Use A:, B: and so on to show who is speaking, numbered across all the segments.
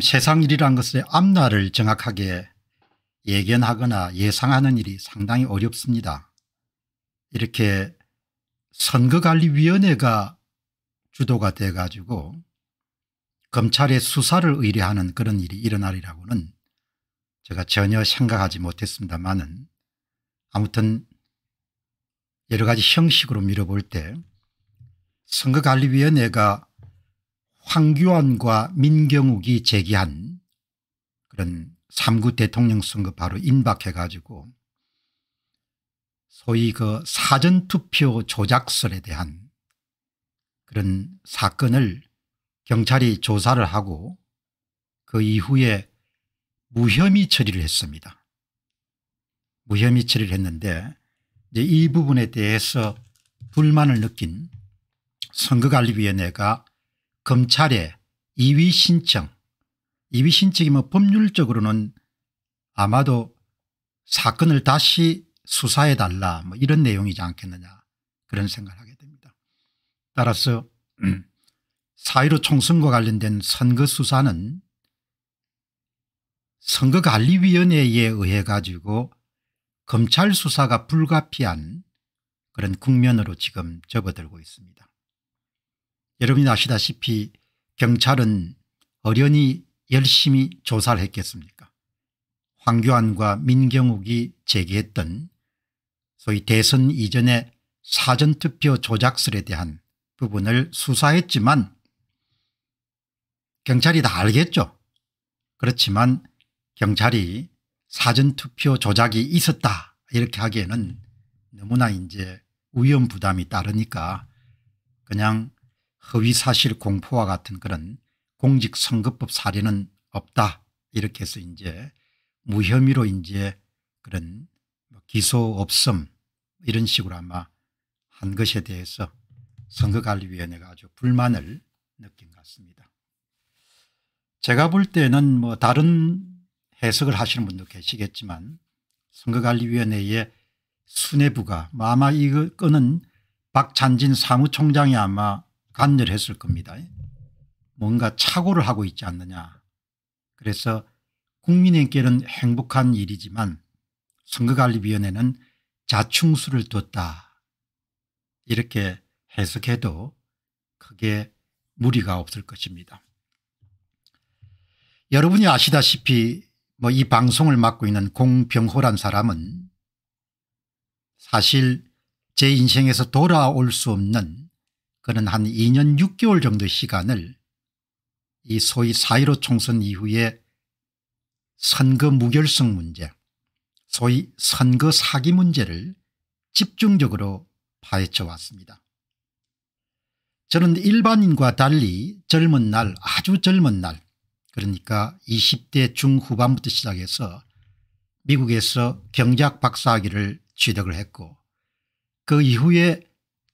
A: 세상 일이란 것의 앞날을 정확하게 예견하거나 예상하는 일이 상당히 어렵습니다. 이렇게 선거관리위원회가 주도가 돼가지고 검찰의 수사를 의뢰하는 그런 일이 일어나리라고는 제가 전혀 생각하지 못했습니다만은 아무튼 여러 가지 형식으로 미뤄볼때 선거관리위원회가 황교안과 민경욱이 제기한 그런 3구 대통령 선거 바로 임박해 가지고 소위 그 사전투표 조작설에 대한 그런 사건을 경찰이 조사를 하고 그 이후에 무혐의 처리를 했습니다. 무혐의 처리를 했는데 이 부분에 대해서 불만을 느낀 선거관리위원회가 검찰의 이위 신청 이위 신청이 뭐 법률적으로는 아마도 사건을 다시 수사해달라 뭐 이런 내용이지 않겠느냐 그런 생각을 하게 됩니다. 따라서 사1로 총선과 관련된 선거수사는 선거관리위원회에 의해 가지고 검찰 수사가 불가피한 그런 국면으로 지금 접어들고 있습니다. 여러분이 아시다시피 경찰은 어련히 열심히 조사를 했겠습니까 황교안과 민경욱이 제기했던 소위 대선 이전의 사전투표 조작설에 대한 부분을 수사했지만 경찰이 다 알겠죠. 그렇지만 경찰이 사전투표 조작이 있었다 이렇게 하기에는 너무나 이제 위험 부담이 따르니까 그냥 허위사실 공포와 같은 그런 공직선거법 사례는 없다 이렇게 해서 이제 무혐의로 이제 그런 뭐 기소 없음 이런 식으로 아마 한 것에 대해서 선거관리위원회가 아주 불만을 느낀 것 같습니다. 제가 볼 때는 뭐 다른 해석을 하시는 분도 계시겠지만 선거관리위원회의 수뇌부가 뭐 아마 이거는 박찬진 사무총장이 아마 간절했을 겁니다. 뭔가 착오를 하고 있지 않느냐. 그래서 국민에게는 행복한 일이지만 선거관리위원회는 자충수를 뒀다. 이렇게 해석해도 크게 무리가 없을 것입니다. 여러분이 아시다시피 뭐 이 방송을 맡고 있는 공병호란 사람은 사실 제 인생에서 돌아올 수 없는 그는 한 2년 6개월 정도 시간을 이 소위 사1로 총선 이후에 선거 무결성 문제 소위 선거 사기 문제를 집중적으로 파헤쳐 왔습니다. 저는 일반인과 달리 젊은 날 아주 젊은 날 그러니까 20대 중후반부터 시작해서 미국에서 경제학 박사학위를 취득을 했고 그 이후에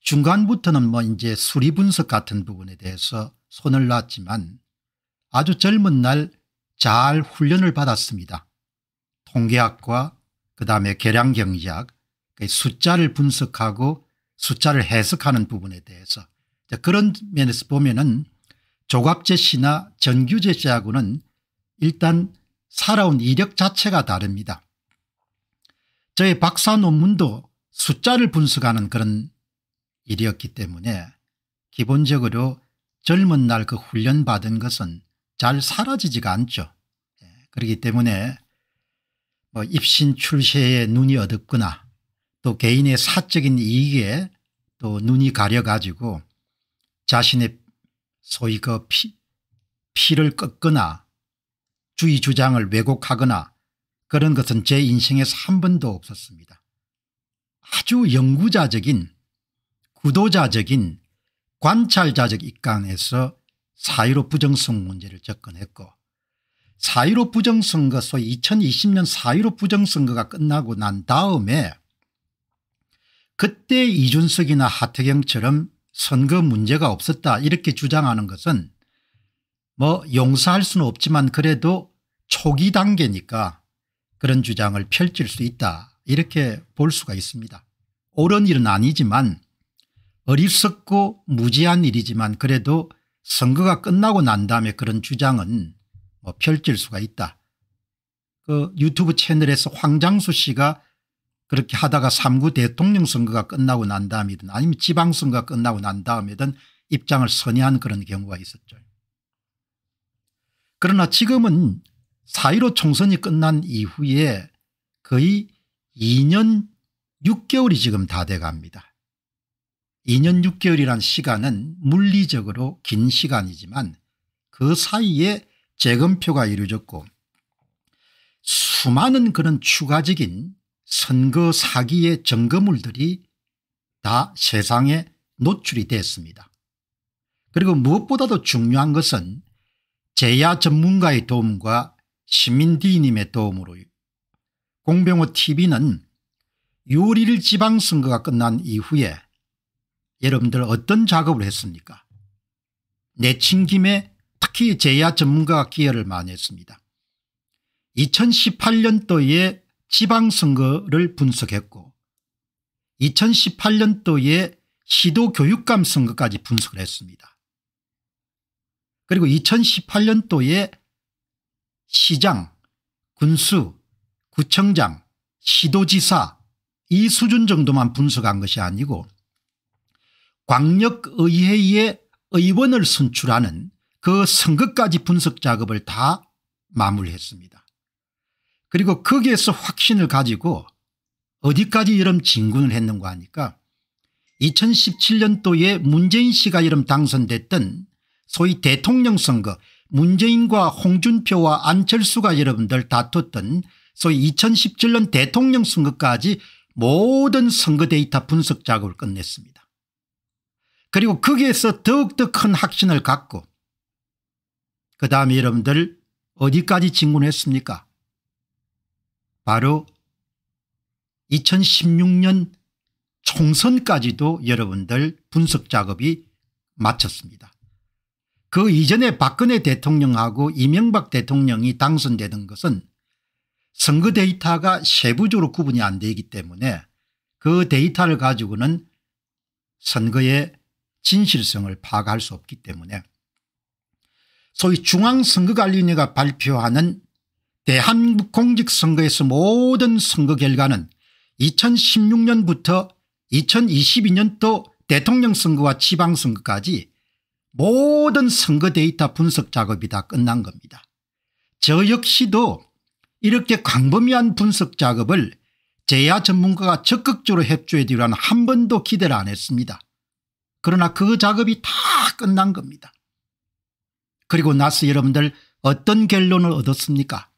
A: 중간부터는 뭐 이제 수리 분석 같은 부분에 대해서 손을 놨지만 아주 젊은 날 잘 훈련을 받았습니다. 통계학과 그다음에 계량경제학 그 숫자를 분석하고 숫자를 해석하는 부분에 대해서 그런 면에서 보면은 조갑제씨나전규제씨하고는 일단 살아온 이력 자체가 다릅니다. 저의 박사 논문도 숫자를 분석하는 그런 일이었기 때문에 기본적으로 젊은 날 그 훈련받은 것은 잘 사라지지가 않죠. 예, 그렇기 때문에 뭐 입신 출세에 눈이 어둡거나 또 개인의 사적인 이익에 또 눈이 가려가지고 자신의 소위 그 피, 피를 꺾거나 주의 주장을 왜곡하거나 그런 것은 제 인생에서 한 번도 없었습니다. 아주 영구자적인 구도자적인 관찰자적 입강에서 사1로 부정성 문제를 접근했고 사1로 부정선거 소위 2020년 사1로 부정선거가 끝나고 난 다음에 그때 이준석이나 하태경처럼 선거 문제가 없었다 이렇게 주장하는 것은 뭐 용서할 수는 없지만 그래도 초기 단계니까 그런 주장을 펼칠 수 있다 이렇게 볼 수가 있습니다. 옳은 일은 아니지만 어리석고 무지한 일이지만 그래도 선거가 끝나고 난 다음에 그런 주장은 뭐 펼칠 수가 있다. 그 유튜브 채널에서 황장수 씨가 그렇게 하다가 3구 대통령 선거가 끝나고 난 다음이든 아니면 지방선거가 끝나고 난 다음이든 입장을 선회한 그런 경우가 있었죠. 그러나 지금은 4.15 총선이 끝난 이후에 거의 2년 6개월이 지금 다 돼갑니다. 2년 6개월이란 시간은 물리적으로 긴 시간이지만 그 사이에 재검표가 이루어졌고 수많은 그런 추가적인 선거 사기의 증거물들이 다 세상에 노출이 됐습니다. 그리고 무엇보다도 중요한 것은 제야 전문가의 도움과 시민디님의 도움으로 공병호 tv는 6월 1일 지방선거가 끝난 이후에 여러분들 어떤 작업을 했습니까 내친김에 특히 제야 전문가가 기여를 많이 했습니다. 2018년도에 지방선거를 분석했고 2018년도에 시도교육감 선거까지 분석을 했습니다. 그리고 2018년도에 시장, 군수, 구청장, 시도지사 이 수준 정도만 분석한 것이 아니고 광역의회의 의원을 선출하는 그 선거까지 분석 작업을 다 마무리했습니다. 그리고 거기에서 확신을 가지고 어디까지 여름 진군을 했는가 하니까 2017년도에 문재인 씨가 여름 당선됐던 소위 대통령 선거 문재인과 홍준표와 안철수가 여러분들 다퉜던 소위 2017년 대통령 선거까지 모든 선거 데이터 분석 작업을 끝냈습니다. 그리고 거기에서 더욱더 큰 확신을 갖고 그 다음에 여러분들 어디까지 진군했습니까 바로 2016년 총선까지도 여러분들 분석작업이 마쳤습니다. 그 이전에 박근혜 대통령하고 이명박 대통령이 당선되는 것은 선거 데이터가 세부적으로 구분이 안 되기 때문에 그 데이터를 가지고는 선거에 진실성을 파악할 수 없기 때문에 소위 중앙선거관리위원회가 발표하는 대한국 공직선거에서 모든 선거 결과는 2016년부터 2022년도 대통령 선거와 지방선거까지 모든 선거 데이터 분석 작업이 다 끝난 겁니다. 저 역시도 이렇게 광범위한 분석 작업을 제야 전문가가 적극적으로 협조해 주라는 한 번도 기대를 안 했습니다. 그러나 그 작업이 다 끝난 겁니다. 그리고 나서 여러분들 어떤 결론을 얻었습니까?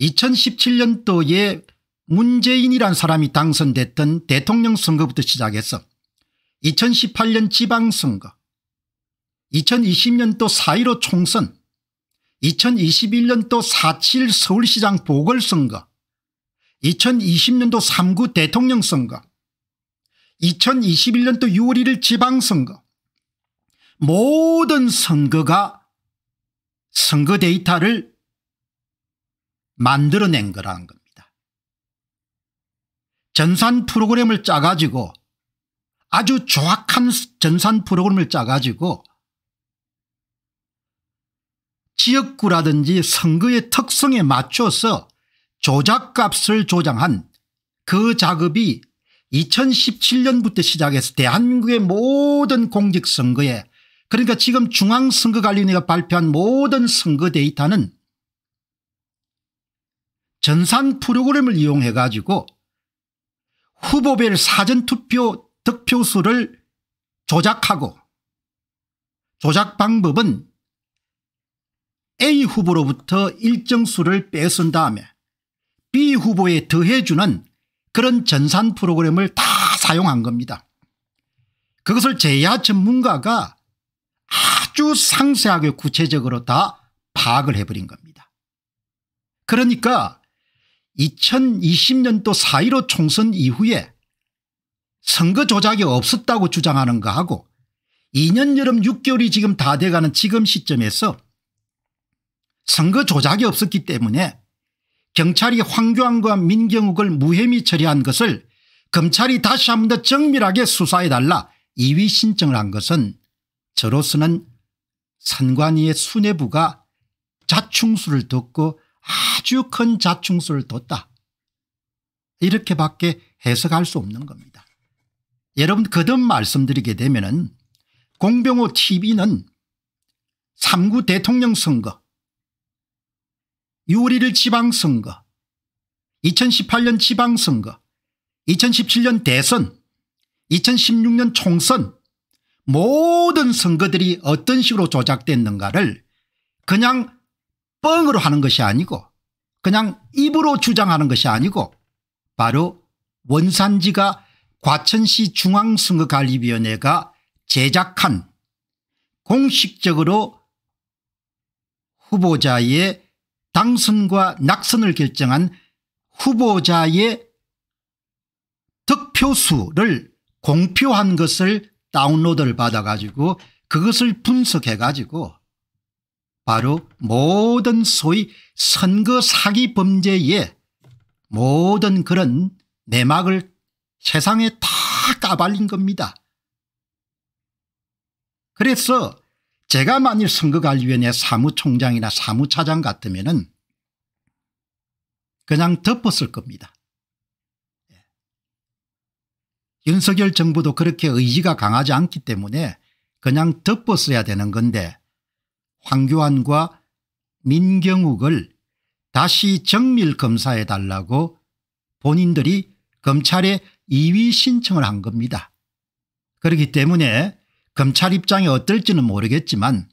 A: 2017년도에 문재인이란 사람이 당선됐던 대통령 선거부터 시작해서 2018년 지방선거 2020년도 4.15 총선 2021년도 4.7 서울시장 보궐선거 2020년도 3구 대통령 선거 2021년도 6월 1일 지방선거 모든 선거가 선거 데이터를 만들어낸 거라는 겁니다. 전산 프로그램을 짜가지고 아주 정확한 전산 프로그램을 짜가지고 지역구라든지 선거의 특성에 맞춰서 조작값을 조장한 그 작업이 2017년부터 시작해서 대한민국의 모든 공직선거에 그러니까 지금 중앙선거관리위원회가 발표한 모든 선거 데이터는 전산 프로그램을 이용해 가지고 후보별 사전투표 득표수를 조작하고 조작 방법은 A후보로부터 일정 수를 빼쓴 다음에 B후보에 더해주는 그런 전산 프로그램을 다 사용한 겁니다. 그것을 제야 전문가가 아주 상세하게 구체적으로 다 파악을 해버린 겁니다. 그러니까 2020년도 4.15 총선 이후에 선거 조작이 없었다고 주장하는 거하고 2년 여름 6개월이 지금 다 돼가는 지금 시점에서 선거 조작이 없었기 때문에 경찰이 황교안과 민경욱을 무혐의 처리한 것을 검찰이 다시 한 번 더 정밀하게 수사해달라 이위 신청을 한 것은 저로서는 산관위의 수뇌부가 자충수를 뒀고 아주 큰 자충수를 뒀다. 이렇게밖에 해석할 수 없는 겁니다. 여러분 거듭 말씀드리게 되면 은 공병호 tv는 3구 대통령 선거 6리를 지방선거, 2018년 지방선거, 2017년 대선, 2016년 총선 모든 선거들이 어떤 식으로 조작됐는가를 그냥 뻥으로 하는 것이 아니고 그냥 입으로 주장하는 것이 아니고 바로 원산지가 과천시 중앙선거관리위원회가 제작한 공식적으로 후보자의 당선과 낙선을 결정한 후보자의 득표수를 공표한 것을 다운로드를 받아가지고 그것을 분석해가지고 바로 모든 소위 선거 사기 범죄의 모든 그런 내막을 세상에 다 까발린 겁니다. 그래서 제가 만일 선거관리위원회 사무총장이나 사무차장 같으면 은 그냥 덮었을 겁니다. 예. 윤석열 정부도 그렇게 의지가 강하지 않기 때문에 그냥 덮었어야 되는 건데 황교안과 민경욱을 다시 정밀검사해 달라고 본인들이 검찰에 이위 신청을 한 겁니다. 그렇기 때문에 검찰 입장이 어떨지는 모르겠지만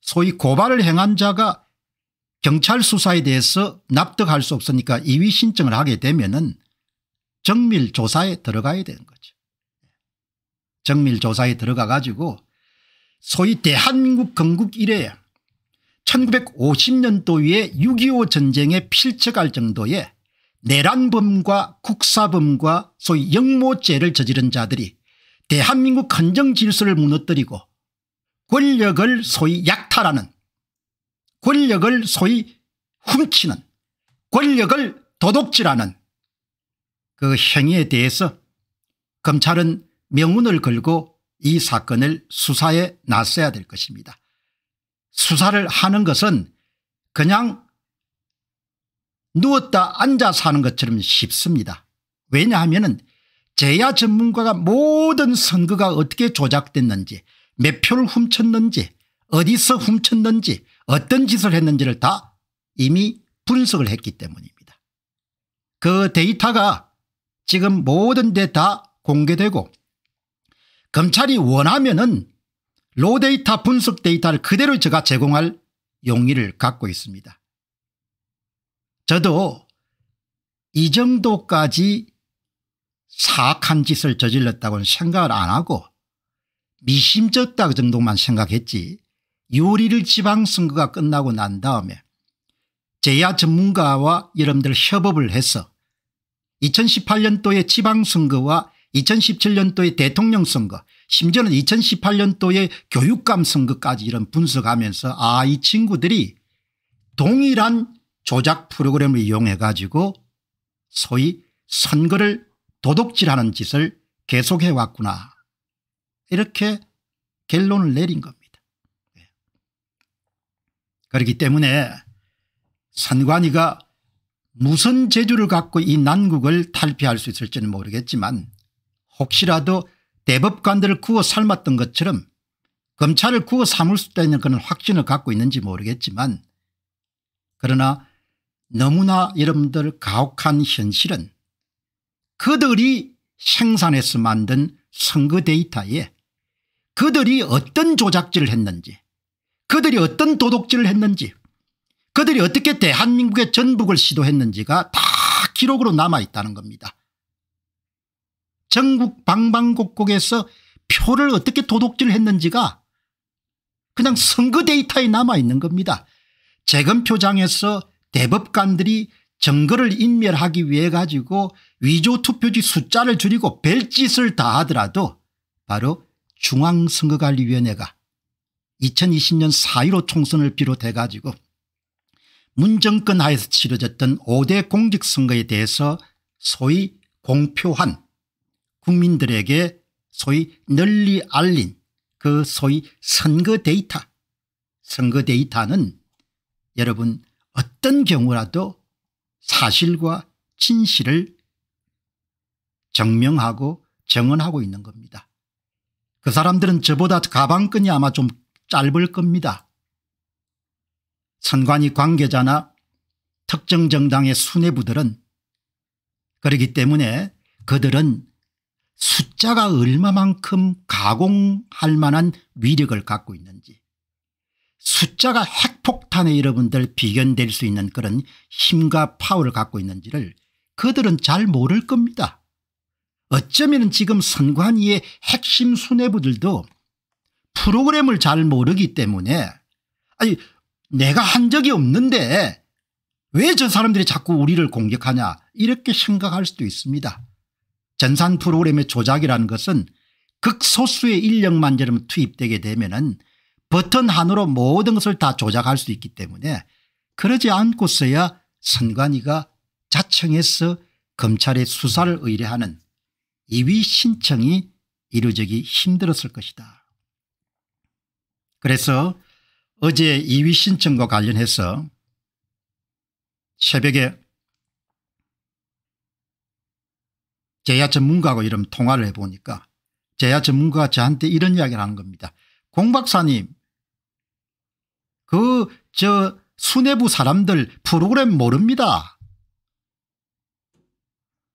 A: 소위 고발을 행한 자가 경찰 수사에 대해서 납득할 수 없으니까 이위 신청을 하게 되면 은 정밀 조사에 들어가야 되는 거죠. 정밀 조사에 들어가 가지고 소위 대한국 건국 이래 1950년도에 6.25 전쟁에 필적할 정도의 내란범과 국사범과 소위 영모죄를 저지른 자들이 대한민국 헌정 질서를 무너뜨리고 권력을 소위 약탈하는 권력을 소위 훔치는 권력을 도둑질하는 그 행위에 대해서 검찰은 명운을 걸고 이 사건을 수사에 나서야 될 것입니다. 수사를 하는 것은 그냥 누웠다 앉아 사는 것처럼 쉽습니다. 왜냐하면 제야 전문가가 모든 선거가 어떻게 조작됐는지 몇 표를 훔쳤는지 어디서 훔쳤는지 어떤 짓을 했는지를 다 이미 분석을 했기 때문입니다. 그 데이터가 지금 모든 데 다 공개되고 검찰이 원하면 은 로데이터 분석 데이터를 그대로 제가 제공할 용의를 갖고 있습니다. 저도 이 정도까지 사악한 짓을 저질렀다고는 생각을 안 하고 미심쩍다 그 정도만 생각했지 요리를 지방선거가 끝나고 난 다음에 제야 전문가와 여러분들 협업을 해서 2018년도의 지방선거와 2017년도의 대통령 선거 심지어는 2018년도의 교육감 선거까지 이런 분석하면서 아 이 친구들이 동일한 조작 프로그램을 이용해 가지고 소위 선거를 도둑질하는 짓을 계속해 왔구나 이렇게 결론을 내린 겁니다. 예. 그렇기 때문에 선관위가 무슨 재주를 갖고 이 난국을 탈피할 수 있을지는 모르겠지만 혹시라도 대법관들을 구워 삶았던 것처럼 검찰을 구워 삼을 수 있다는 그런 확신을 갖고 있는지 모르겠지만 그러나 너무나 여러분들 가혹한 현실은 그들이 생산해서 만든 선거 데이터에 그들이 어떤 조작질을 했는지 그들이 어떤 도둑질을 했는지 그들이 어떻게 대한민국의 전북을 시도했는지가 다 기록으로 남아있다는 겁니다. 전국 방방곡곡에서 표를 어떻게 도둑질했는지가 을 그냥 선거 데이터에 남아있는 겁니다. 재검표장에서 대법관들이 정거를 인멸하기 위해 가지고 위조 투표지 숫자를 줄이고 별짓을 다 하더라도 바로 중앙선거관리위원회가 2020년 4.15 총선을 비롯해 가지고 문정권 하에서 치러졌던 5대 공직선거에 대해서 소위 공표한 국민들에게 소위 널리 알린 그 소위 선거 데이터 선거 데이터는 여러분 어떤 경우라도 사실과 진실을 증명하고 정언하고 있는 겁니다. 그 사람들은 저보다 가방끈이 아마 좀 짧을 겁니다. 선관위 관계자나 특정 정당의 수뇌부들은 그렇기 때문에 그들은 숫자가 얼마만큼 가공할 만한 위력을 갖고 있는지 숫자가 핵폭 사탄의 여러분들 비견될 수 있는 그런 힘과 파워를 갖고 있는지를 그들은 잘 모를 겁니다. 어쩌면 지금 선관위의 핵심 수뇌부들도 프로그램을 잘 모르기 때문에 아니 내가 한 적이 없는데 왜 저 사람들이 자꾸 우리를 공격하냐 이렇게 생각할 수도 있습니다. 전산 프로그램의 조작이라는 것은 극소수의 인력만 여러 투입되게 되면 은 버튼 하나로 모든 것을 다 조작할 수 있기 때문에 그러지 않고서야 선관위가 자청해서 검찰의 수사를 의뢰하는 이위 신청이 이루어지기 힘들었을 것이다. 그래서 어제 이위 신청과 관련해서 새벽에 제야 전문가하고 이런 통화를 해보니까 제야 전문가가 저한테 이런 이야기를 하는 겁니다. 공 박사님 그저 수뇌부 사람들 프로그램 모릅니다.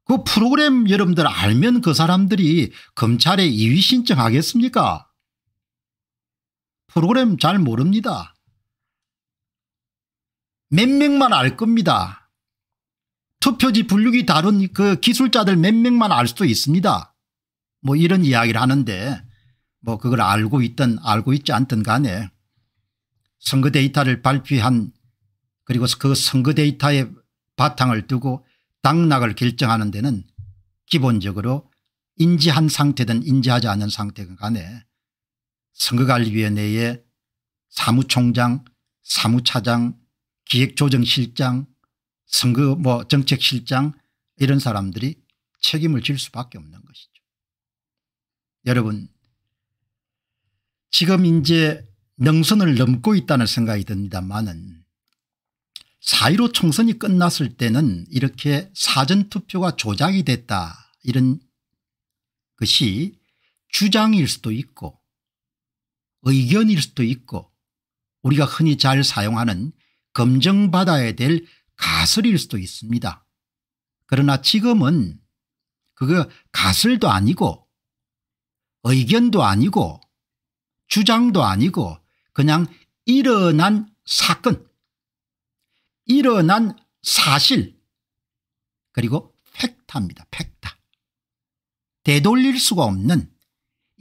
A: 그 프로그램 여러분들 알면 그 사람들이 검찰에 이의 신청하겠습니까? 프로그램 잘 모릅니다. 몇 명만 알 겁니다. 투표지 분류기 다른 그 기술자들 몇 명만 알 수도 있습니다. 뭐 이런 이야기를 하는데 뭐 그걸 알고 있든 알고 있지 않든 간에 선거 데이터를 발표한 그리고 그 선거 데이터의 바탕을 두고 당락을 결정하는 데는 기본적으로 인지한 상태든 인지하지 않은 상태든 간에 선거관리위원회의 사무총장 사무차장 기획조정실장 선거 뭐 정책실장 이런 사람들이 책임을 질 수밖에 없는 것이죠. 여러분 지금 이제 명선을 넘고 있다는 생각이 듭니다만은 4.15 총선이 끝났을 때는 이렇게 사전투표가 조작이 됐다 이런 것이 주장일 수도 있고 의견일 수도 있고 우리가 흔히 잘 사용하는 검증받아야 될 가설일 수도 있습니다. 그러나 지금은 그거 가설도 아니고 의견도 아니고 주장도 아니고 그냥 일어난 사건, 일어난 사실, 그리고 팩트입니다팩트 되돌릴 수가 없는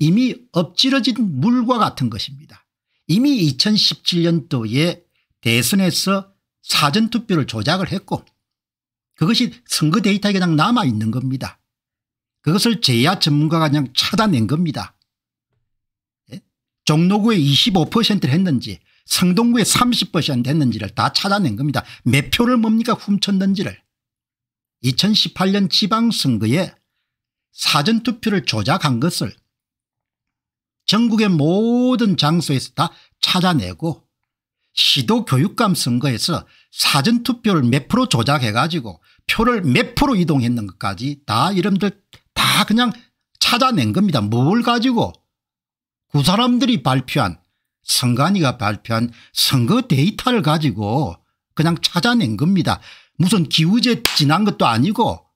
A: 이미 엎질러진 물과 같은 것입니다. 이미 2017년도에 대선에서 사전투표를 조작을 했고 그것이 선거 데이터에 그냥 남아있는 겁니다. 그것을 제야 전문가가 그냥 찾아낸 겁니다. 종로구의 25%를 했는지 성동구의30% 했는지를 다 찾아낸 겁니다. 몇 표를 뭡니까 훔쳤는지를. 2018년 지방선거에 사전투표를 조작한 것을 전국의 모든 장소에서 다 찾아내고 시도교육감 선거에서 사전투표를 몇 프로 조작해가지고 표를 몇 프로 이동했는 것까지 다 이름들 다 그냥 찾아낸 겁니다. 뭘 가지고 구사람들이 그 발표한 선관위가 발표한 선거 데이터를 가지고 그냥 찾아낸 겁니다. 무슨 기우제 지난 것도 아니고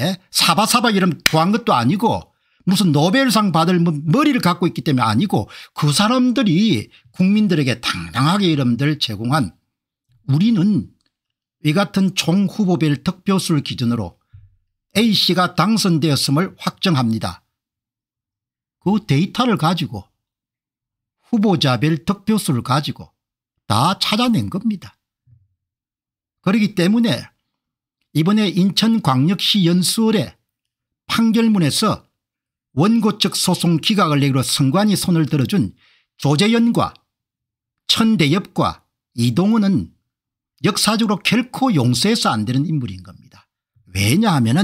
A: 예? 사바사바 이름 투한 것도 아니고 무슨 노벨상 받을 뭐 머리를 갖고 있기 때문에 아니고 그 사람들이 국민들에게 당당하게 이름들 제공한 우리는 이 같은 총후보별 득표수를 기준으로 A씨가 당선되었음을 확정합니다. 그 데이터를 가지고 후보자별 득표수를 가지고 다 찾아낸 겁니다. 그렇기 때문에 이번에 인천광역시 연수월에 판결문에서 원고 측 소송 기각을 내기로 선관위 손을 들어준 조재연과 천대엽과 이동훈은 역사적으로 결코 용서해서 안 되는 인물인 겁니다. 왜냐하면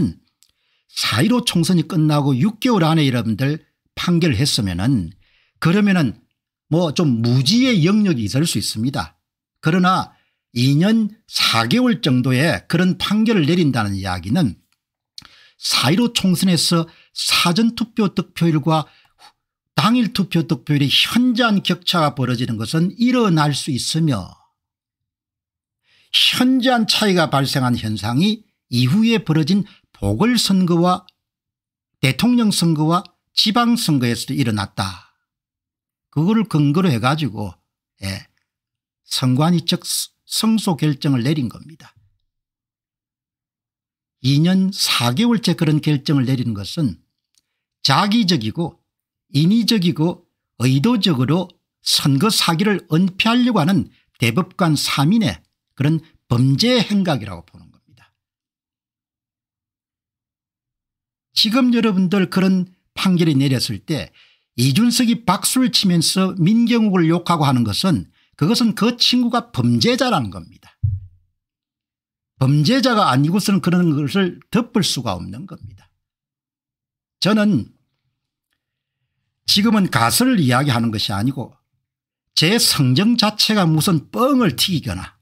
A: 은4 1 5 총선이 끝나고 6개월 안에 여러분들 판결했으면 은 그러면 은 뭐좀 무지의 영역이 있을 수 있습니다. 그러나 2년 4개월 정도의 그런 판결을 내린다는 이야기는 4.15 총선에서 사전투표 득표율과 당일 투표 득표율이 현저한 격차가 벌어지는 것은 일어날 수 있으며 현저한 차이가 발생한 현상이 이후에 벌어진 보궐선거와 대통령 선거와 지방선거에서도 일어났다. 그거를 근거로 해가지고 예, 성관위즉 성소 결정을 내린 겁니다. 2년 4개월째 그런 결정을 내리는 것은 자기적이고 인위적이고 의도적으로 선거 사기를 은폐하려고 하는 대법관 3인의 그런 범죄의 행각이라고 보는 겁니다. 지금 여러분들 그런 판결이 내렸을 때 이준석이 박수를 치면서 민경욱을 욕하고 하는 것은 그것은 그 친구가 범죄자라는 겁니다. 범죄자가 아니고서는 그런 것을 덮을 수가 없는 겁니다. 저는 지금은 가설을 이야기하는 것이 아니고 제 성정 자체가 무슨 뻥을 튀기거나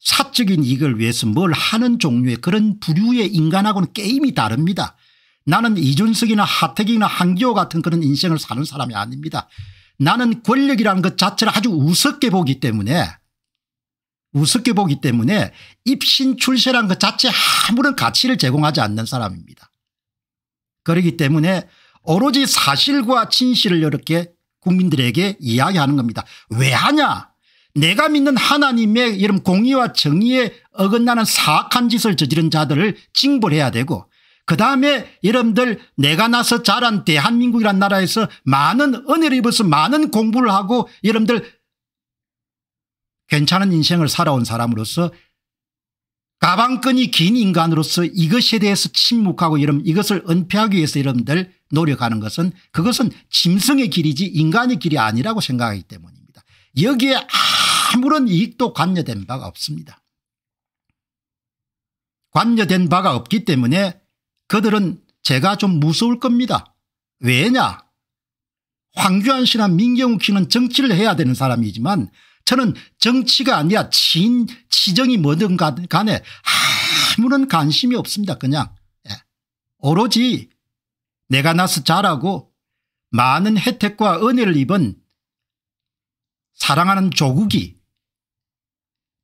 A: 사적인 이익을 위해서 뭘 하는 종류의 그런 부류의 인간하고는 게임이 다릅니다. 나는 이준석이나 하태경이나 한기호 같은 그런 인생을 사는 사람이 아닙니다. 나는 권력이라는 것 자체를 아주 우습게 보기 때문에 우습게 보기 때문에 입신 출세란 것 자체 에 아무런 가치를 제공하지 않는 사람입니다. 그러기 때문에 오로지 사실과 진실을 이렇게 국민들에게 이야기하는 겁니다. 왜 하냐 내가 믿는 하나님의 이런 공의와 정의에 어긋나는 사악한 짓을 저지른 자들을 징벌해야 되고 그 다음에 여러분들 내가 나서 자란 대한민국이란 나라에서 많은 은혜를 입어서 많은 공부를 하고 여러분들 괜찮은 인생을 살아온 사람으로서 가방끈이 긴 인간으로서 이것에 대해서 침묵하고 여러분 이것을 은폐하기 위해서 여러분들 노력하는 것은 그것은 짐승의 길이지 인간의 길이 아니라고 생각하기 때문입니다. 여기에 아무런 이익도 관여된 바가 없습니다. 관여된 바가 없기 때문에 그들은 제가 좀 무서울 겁니다. 왜냐? 황교안 씨나 민경욱 씨는 정치를 해야 되는 사람이지만 저는 정치가 아니라 진, 치정이 뭐든 간에 아무런 관심이 없습니다. 그냥 예. 오로지 내가 나서 잘하고 많은 혜택과 은혜를 입은 사랑하는 조국이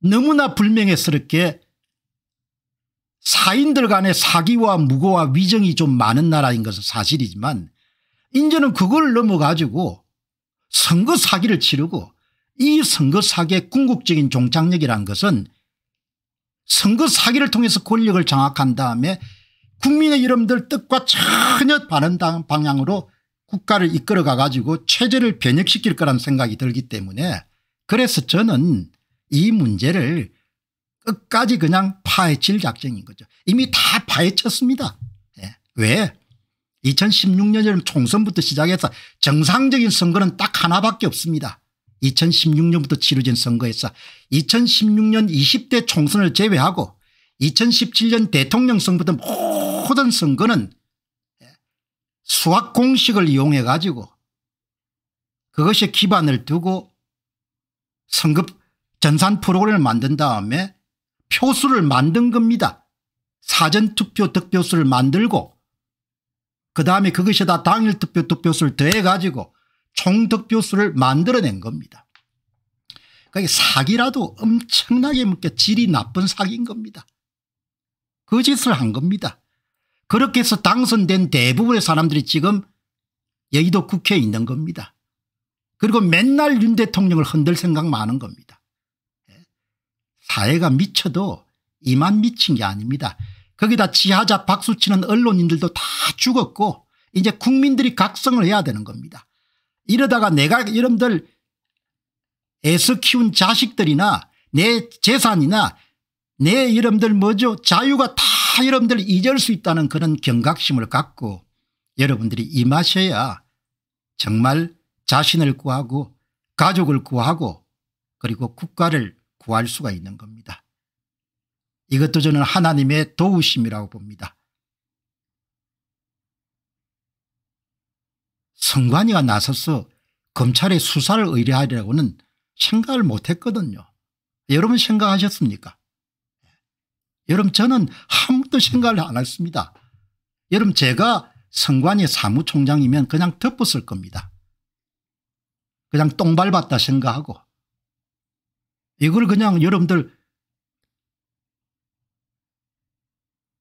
A: 너무나 불명예스럽게 사인들 간의 사기와 무고와 위정이 좀 많은 나라인 것은 사실이지만 인제는 그걸 넘어가지고 선거 사기를 치르고 이 선거 사기의 궁극적인 종착역이란 것은 선거 사기를 통해서 권력을 장악한 다음에 국민의 이름들 뜻과 전혀 다른 방향으로 국가를 이끌어가 가지고 체제를 변혁시킬 거란 생각이 들기 때문에 그래서 저는 이 문제를 끝까지 그냥 파헤칠 작정인 거죠. 이미 다 파헤쳤습니다. 예. 왜? 2016년 총선부터 시작해서 정상적인 선거는 딱 하나밖에 없습니다. 2016년부터 치러진 선거에서 2016년 20대 총선을 제외하고 2017년 대통령 선부터 모든 선거는 예, 수학 공식을 이용해 가지고 그것에 기반을 두고 선급 전산 프로그램을 만든 다음에 표수를 만든 겁니다. 사전투표 득표수를 만들고 그 다음에 그것에다 당일투표 득표수를 더해가지고 총득표수를 만들어낸 겁니다. 그게 그러니까 사기라도 엄청나게 묶여 질이 나쁜 사기인 겁니다. 그 짓을 한 겁니다. 그렇게 해서 당선된 대부분의 사람들이 지금 여의도 국회에 있는 겁니다. 그리고 맨날 윤 대통령을 흔들 생각 많은 겁니다. 사회가 미쳐도 이만 미친 게 아닙니다. 거기다 지하자 박수치는 언론인들도 다 죽었고 이제 국민들이 각성을 해야 되는 겁니다. 이러다가 내가 여러분들 애서 키운 자식들이나 내 재산이나 내 여러분들 뭐죠 자유가 다 여러분들 잊을 수 있다는 그런 경각심을 갖고 여러분들이 임하셔야 정말 자신을 구하고 가족을 구하고 그리고 국가를 구할 수가 있는 겁니다. 이것도 저는 하나님의 도우심이라고 봅니다. 선관위가 나서서 검찰에 수사를 의뢰하리라고는 생각을 못했거든요. 여러분 생각하셨습니까? 예. 여러분 저는 한 번도 생각을 안 했습니다. 여러분 제가 선관위 사무총장이면 그냥 덮었을 겁니다. 그냥 똥 밟았다 생각하고 이걸 그냥 여러분들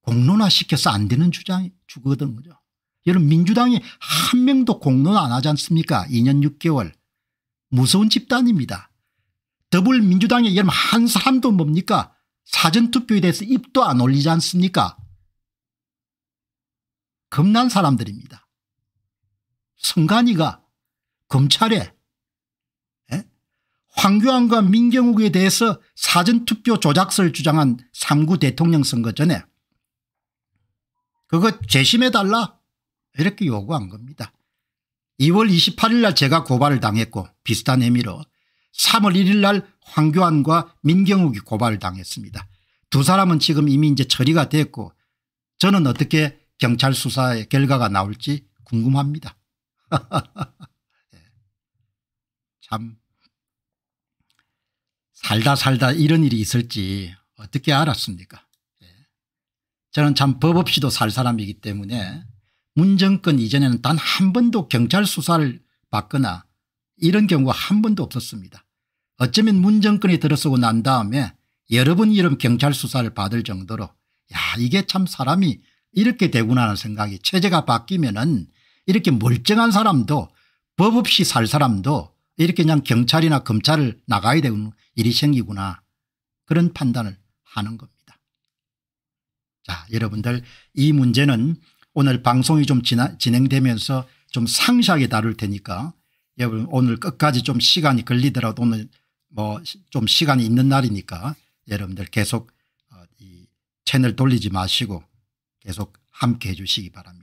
A: 공론화시켜서 안 되는 주장, 이 주거든 거죠. 여러분 민주당이 한 명도 공론 안 하지 않습니까 2년 6개월 무서운 집단입니다. 더불민주당에 여러분 한 사람도 뭡니까 사전투표에 대해서 입도 안 올리지 않습니까 겁난 사람들입니다. 성간이가 검찰에 황교안과 민경욱에 대해서 사전투표 조작설 주장한 3구 대통령 선거 전에 그거 재심해달라 이렇게 요구한 겁니다. 2월 28일 날 제가 고발을 당했고 비슷한 혐의로 3월 1일 날 황교안과 민경욱이 고발을 당했습니다. 두 사람은 지금 이미 이제 처리가 됐고 저는 어떻게 경찰 수사의 결과가 나올지 궁금합니다. 예. 참 살다 살다 이런 일이 있을지 어떻게 알았습니까 예. 저는 참 법 없이도 살 사람이기 때문에 문정권 이전에는 단 한 번도 경찰 수사를 받거나 이런 경우가 한 번도 없었습니다. 어쩌면 문정권이 들어서고 난 다음에 여러 번 이런 경찰 수사를 받을 정도로 야 이게 참 사람이 이렇게 되구나 하는 생각이 체제가 바뀌면 은 이렇게 멀쩡한 사람도 법 없이 살 사람도 이렇게 그냥 경찰이나 검찰을 나가야 되는 일이 생기구나 그런 판단을 하는 겁니다. 자 여러분들 이 문제는 오늘 방송이 좀 진하, 진행되면서 좀 상세하게 다룰 테니까 여러분 오늘 끝까지 좀 시간이 걸리더라도 오늘 뭐 좀 시간이 있는 날이니까 여러분들 계속 어, 이 채널 돌리지 마시고 계속 함께해 주시기 바랍니다.